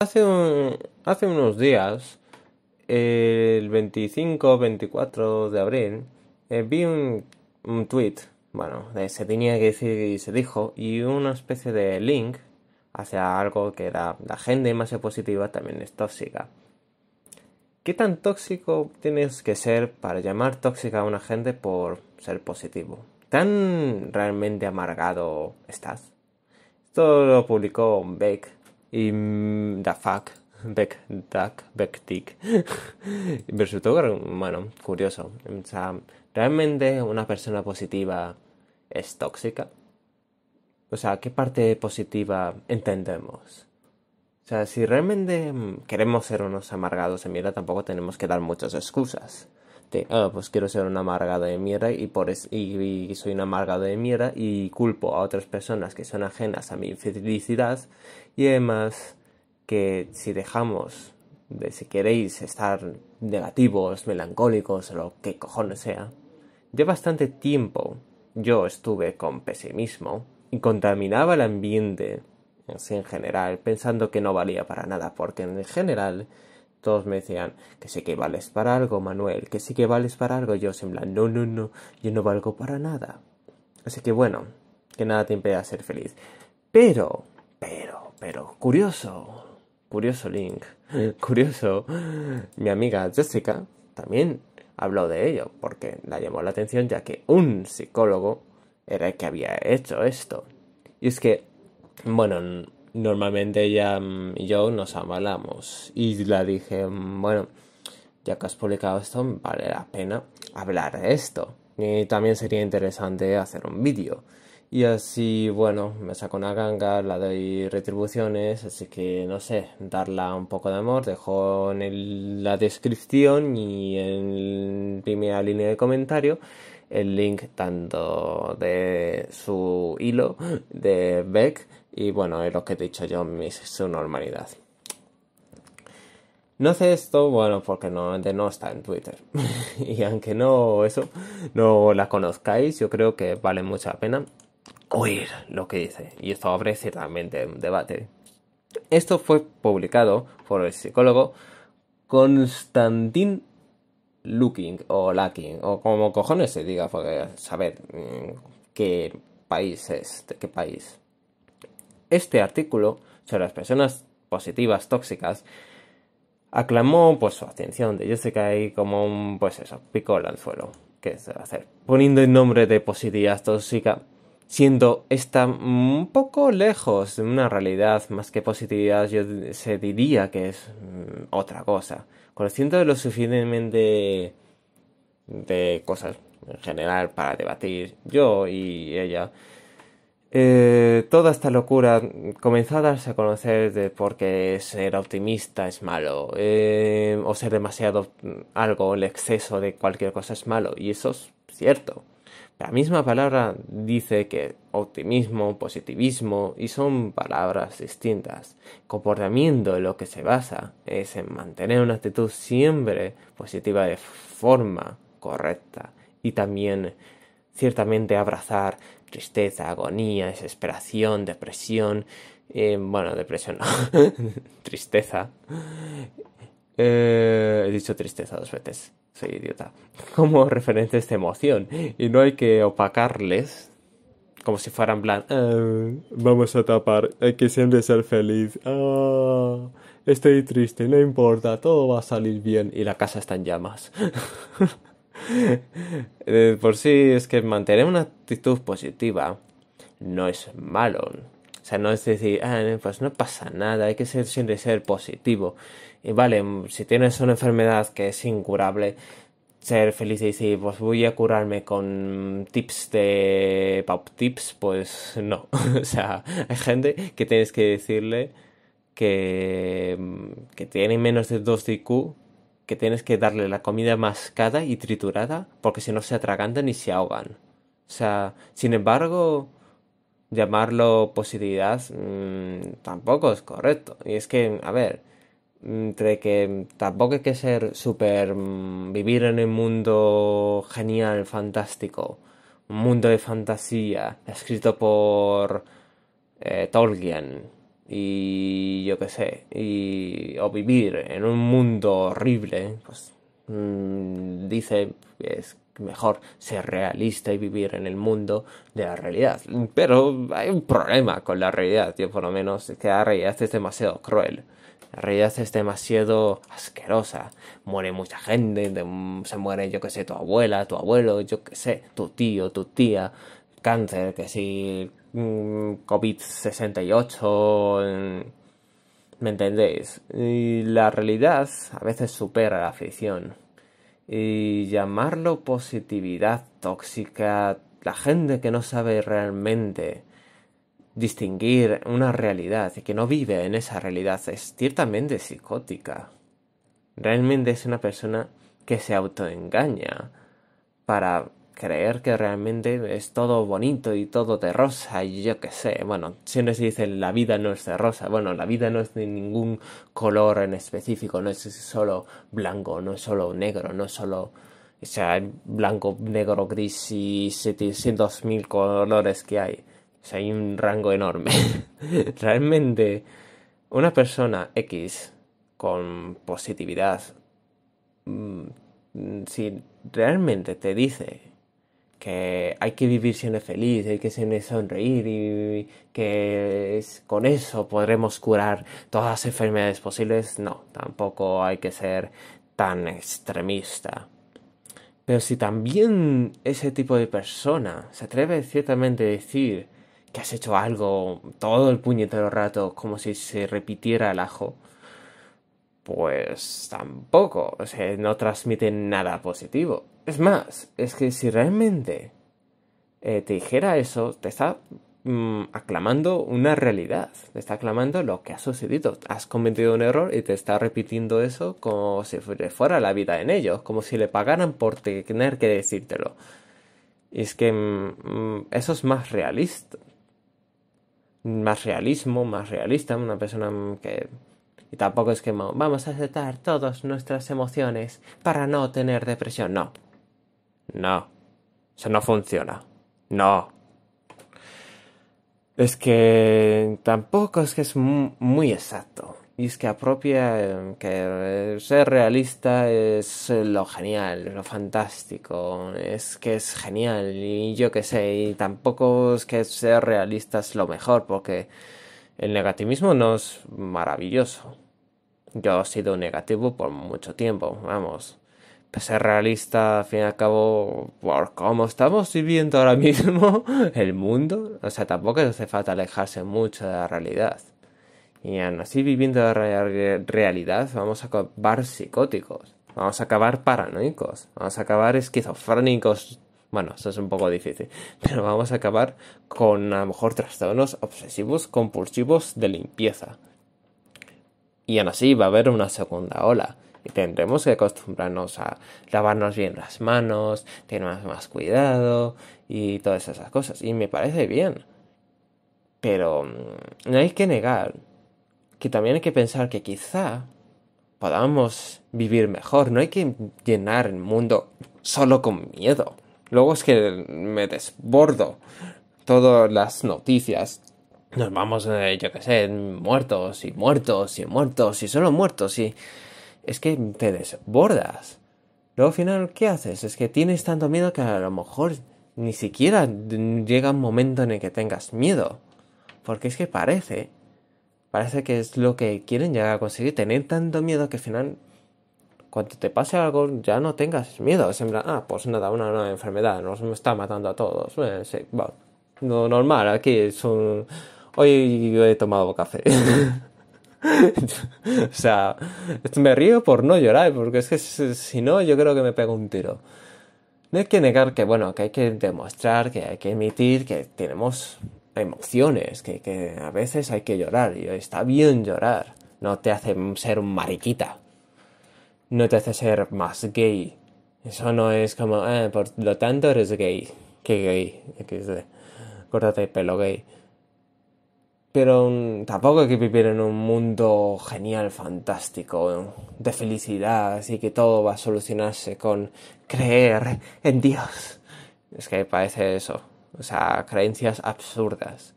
Hace, unos días, el 25-24 de abril, eh, vi un, tweet, bueno, se tenía que decir y se dijo, y una especie de link hacia algo que era la gente más positiva también es tóxica. ¿Qué tan tóxico tienes que ser para llamar tóxica a una gente por ser positivo? ¿Tan realmente amargado estás? Esto lo publicó Beck y da fuck Beck, Duck, Beck, Tick. bueno, curioso. O sea, ¿realmente una persona positiva es tóxica? O sea, ¿qué parte positiva entendemos? O sea, si realmente queremos ser unos amargados en mierda, tampoco tenemos que dar muchas excusas. Este, ah, pues quiero ser un amargado de mierda y, por y, soy un amargado de mierda y culpo a otras personas que son ajenas a mi felicidad y además que si dejamos de si queréis estar negativos, melancólicos o lo que cojones sea, ya bastante tiempo yo estuve con pesimismo y contaminaba el ambiente en general, pensando que no valía para nada, porque en general todos me decían que sé que vales para algo, Manuel, que sí que vales para algo. Yo, en no, no, no, yo no valgo para nada. Así que bueno, que nada te impida ser feliz. Pero, pero, pero, curioso, curioso Link, curioso, mi amiga Jessica también habló de ello, porque la llamó la atención ya que un psicólogo era el que había hecho esto. Y es que, bueno, normalmente ella mm, y yo nos amalamos Y la dije, mm, bueno, ya que has publicado esto, vale la pena hablar de esto. Y también sería interesante hacer un vídeo. Y así, bueno, me saco una ganga, la doy retribuciones, así que no sé, darla un poco de amor, dejo en la descripción y en primera línea de comentario el link tanto de su hilo de Beck y bueno, es lo que he dicho yo, es su normalidad. No hace esto, bueno, porque normalmente no está en Twitter. y aunque no eso, no la conozcáis, yo creo que vale mucha pena oír lo que dice. Y esto abre ciertamente un debate. Esto fue publicado por el psicólogo Constantin Looking o Lacking, o como cojones se diga, porque saber mm, qué país es, de qué país este artículo sobre las personas positivas tóxicas aclamó pues su atención de que hay como un pues eso, picó el anzuelo. ¿Qué se va a hacer? Poniendo el nombre de positividad tóxica, siendo esta un poco lejos de una realidad más que positividad, yo se diría que es mm, otra cosa. Conociendo lo suficientemente de cosas en general para debatir, yo y ella eh, toda esta locura comenzada a conocer de porque ser optimista es malo eh, o ser demasiado mm, algo, el exceso de cualquier cosa es malo y eso es cierto. La misma palabra dice que optimismo, positivismo y son palabras distintas. Comportamiento en lo que se basa es en mantener una actitud siempre positiva de forma correcta y también ciertamente abrazar tristeza, agonía, desesperación, depresión, eh, bueno, depresión no, tristeza. Eh, he dicho tristeza dos veces, soy idiota. Como referencia de emoción. Y no hay que opacarles como si fueran plan, ah, vamos a tapar, hay que siempre ser feliz. Ah, estoy triste, no importa, todo va a salir bien. Y la casa está en llamas. por si es que mantener una actitud positiva no es malo. O sea, no es decir, ah, pues no pasa nada, hay que ser siempre ser positivo. Y vale, mm, si tienes una enfermedad que es incurable, ser feliz y decir, pues voy a curarme con tips de pop tips, pues no. o sea, hay gente que tienes que decirle que, mm, que tiene menos de 2 de que tienes que darle la comida mascada y triturada porque si no se atragantan y se ahogan. O sea, sin embargo, llamarlo posibilidad mm, tampoco es correcto. Y es que, a ver, entre que tampoco hay que ser súper mm, vivir en un mundo genial, fantástico, un mundo de fantasía, escrito por eh, Tolkien y yo qué sé, y, o vivir en un mundo horrible, pues mm, dice es mejor ser realista y vivir en el mundo de la realidad. Pero hay un problema con la realidad, yo por lo menos, es que la realidad es demasiado cruel. La realidad es demasiado asquerosa. Muere mucha gente, se muere, yo qué sé, tu abuela, tu abuelo, yo qué sé, tu tío, tu tía, cáncer, que sí... COVID-68. ¿Me entendéis? Y la realidad a veces supera la ficción. Y llamarlo positividad tóxica, la gente que no sabe realmente distinguir una realidad y que no vive en esa realidad es ciertamente psicótica. Realmente es una persona que se autoengaña para creer que realmente es todo bonito y todo de rosa y yo qué sé. Bueno, siempre se dice la vida no es de rosa. Bueno, la vida no es de ningún color en específico, no es solo blanco, no es solo negro, no es solo... O sea, blanco, negro, gris y 700.000 mil colores que hay. O sea, hay un rango enorme. realmente, una persona X con positividad... Mm, si realmente te dice que hay que vivir siendo feliz, hay que sonreír y que con eso podremos curar todas las enfermedades posibles. No, tampoco hay que ser tan extremista. Pero si también ese tipo de persona se atreve ciertamente a decir que has hecho algo todo el puñetero rato como si se repitiera el ajo, pues tampoco, o sea, no transmite nada positivo. Es más, es que si realmente eh, te dijera eso, te está mm, aclamando una realidad, te está aclamando lo que ha sucedido. Has cometido un error y te está repitiendo eso como si fuera la vida en ellos, como si le pagaran por tener que decírtelo. Y es que mm, mm, eso es más realista. Más realismo, más realista, una persona que... Y tampoco es que vamos a aceptar todas nuestras emociones para no tener depresión, no no. Eso no funciona. No. Es que tampoco es que es muy exacto. Y es que apropia que ser realista es lo genial, lo fantástico. Es que es genial y yo qué sé. Y tampoco es que ser realista es lo mejor porque el negativismo no es maravilloso. Yo he sido negativo por mucho tiempo, vamos ser realista, al fin y al cabo, por cómo estamos viviendo ahora mismo el mundo, o sea, tampoco hace falta alejarse mucho de la realidad. Y aún así, viviendo la realidad, vamos a acabar psicóticos, vamos a acabar paranoicos, vamos a acabar esquizofrénicos. Bueno, eso es un poco difícil, pero vamos a acabar con a lo mejor trastornos obsesivos compulsivos de limpieza. Y aún así va a haber una segunda ola tendremos que acostumbrarnos a lavarnos bien las manos, tener más, cuidado y todas esas cosas. Y me parece bien. Pero mm, no hay que negar que también hay que pensar que quizá podamos vivir mejor. No hay que llenar el mundo solo con miedo. Luego es que me desbordo todas las noticias. Nos vamos, eh, yo qué sé, muertos y muertos y muertos y solo muertos y es que te desbordas. Luego al final, ¿qué haces? Es que tienes tanto miedo que a lo mejor ni siquiera llega un momento en el que tengas miedo. Porque es que parece, parece que es lo que quieren llegar a conseguir, tener tanto miedo que al final, cuando te pase algo, ya no tengas miedo. Es en ah, pues nada, una nueva enfermedad, nos está matando a todos. Bueno, eh, sí, bueno, normal, aquí es un... Hoy yo he tomado café. o sea, me río por no llorar, porque es que si no, yo creo que me pego un tiro. No hay que negar que, bueno, que hay que demostrar, que hay que emitir, que tenemos emociones, que, que a veces hay que llorar, y está bien llorar. No te hace ser un mariquita. No te hace ser más gay. Eso no es como, ah, por lo tanto eres gay. Que gay. Córtate el pelo gay tampoco hay que en un mundo genial, fantástico, de felicidad, y que todo va a solucionarse con creer en Dios. Es que parece eso, o sea, creencias absurdas.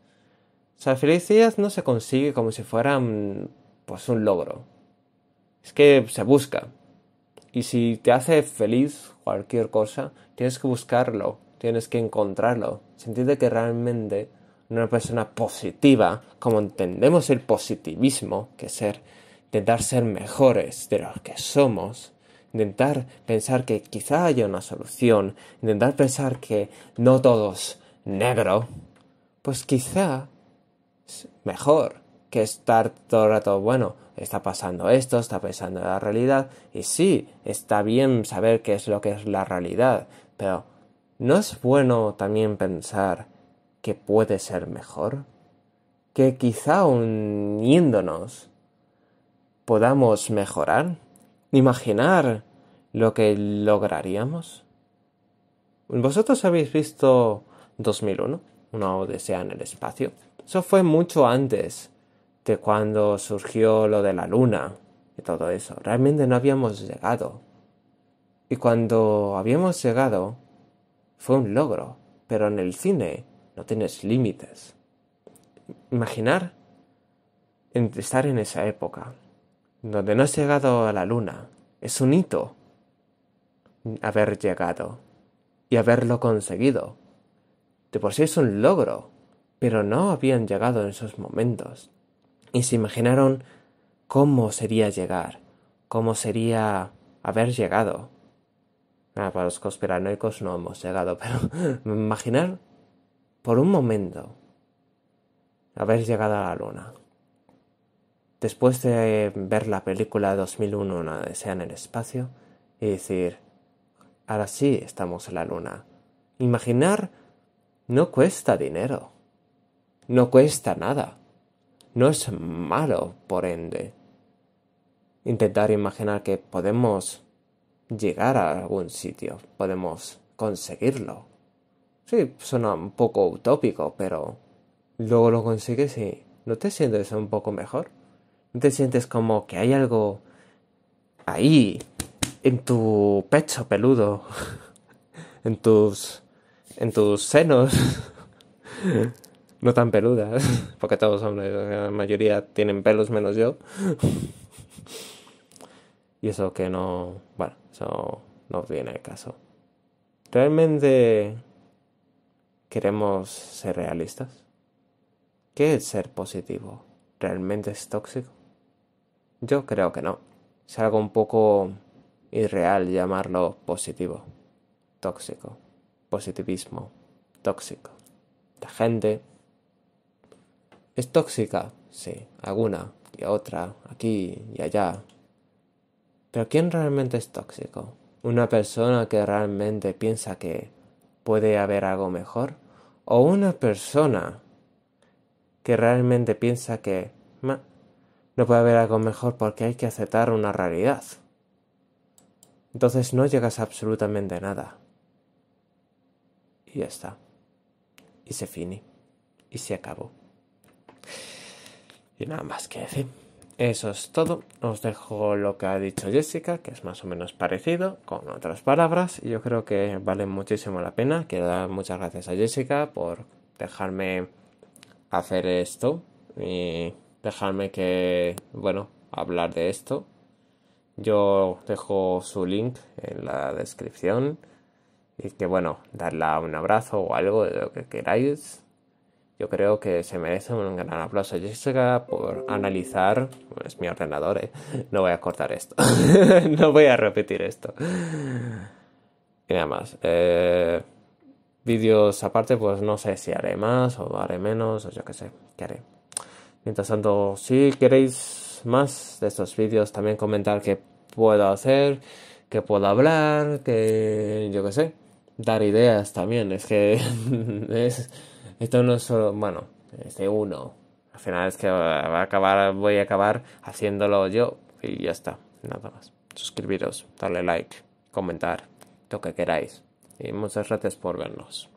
O sea, felicidad no se consigue como si fuera mm, pues un logro. Es que se busca. Y si te hace feliz cualquier cosa, tienes que buscarlo, tienes que encontrarlo. Sentirte que realmente una persona positiva, como entendemos el positivismo, que ser, intentar ser mejores de los que somos, intentar pensar que quizá haya una solución, intentar pensar que no todos negro, pues quizá es mejor que estar todo el rato, bueno, está pasando esto, está pensando en la realidad, y sí, está bien saber qué es lo que es la realidad, pero ¿no es bueno también pensar que puede ser mejor, que quizá uniéndonos podamos mejorar, imaginar lo que lograríamos. Vosotros habéis visto 2001, una odisea en el espacio. Eso fue mucho antes de cuando surgió lo de la luna y todo eso. Realmente no habíamos llegado. Y cuando habíamos llegado, fue un logro. Pero en el cine no tienes límites. Imaginar estar en esa época, donde no has llegado a la luna, es un hito haber llegado y haberlo conseguido. De por sí es un logro, pero no habían llegado en esos momentos. Y se imaginaron cómo sería llegar, cómo sería haber llegado. para los conspiranoicos no hemos llegado, pero imaginar por un momento, haber llegado a la luna. Después de ver la película 2001, una desea en el espacio, y decir, ahora sí estamos en la luna. Imaginar no cuesta dinero. No cuesta nada. No es malo, por ende. Intentar imaginar que podemos llegar a algún sitio, podemos conseguirlo suena un poco utópico, pero luego lo consigues y ¿no te sientes un poco mejor? ¿No te sientes como que hay algo ahí en tu pecho peludo, en tus en tus senos? no tan peludas, porque todos hombres, la mayoría tienen pelos menos yo. Y eso que no, bueno, eso no viene al caso. Realmente ¿Queremos ser realistas? ¿Qué es ser positivo? ¿Realmente es tóxico? Yo creo que no. Es algo un poco irreal llamarlo positivo, tóxico, positivismo, tóxico. La gente es tóxica, sí, alguna y otra, aquí y allá. Pero ¿quién realmente es tóxico? ¿Una persona que realmente piensa que puede haber algo mejor? o una persona que realmente piensa que no puede haber algo mejor porque hay que aceptar una realidad. Entonces no llegas a absolutamente nada. Y ya está. Y se fini. Y se acabó. Y nada más que decir. Eso es todo. Os dejo lo que ha dicho Jessica, que es más o menos parecido, con otras palabras. y Yo creo que vale muchísimo la pena. Quiero dar muchas gracias a Jessica por dejarme hacer esto y dejarme que, bueno, hablar de esto. Yo dejo su link en la descripción y que, bueno, darle un abrazo o algo de lo que queráis yo creo que se merece un gran aplauso. Jessica por analizar, es mi ordenador, ¿eh? no voy a cortar esto, no voy a repetir esto. Y nada más. Eh, vídeos aparte, pues no sé si haré más o haré menos, o yo qué sé, qué haré. Mientras tanto, si queréis más de estos vídeos, también comentar qué puedo hacer, qué puedo hablar, Qué... yo qué sé, dar ideas también, es que es esto no es solo, bueno, este uno. Al final es que va a acabar, voy a acabar haciéndolo yo y ya está, nada más. Suscribiros, darle like, comentar, lo que queráis. Y muchas gracias por vernos.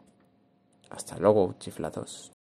Hasta luego, chiflados.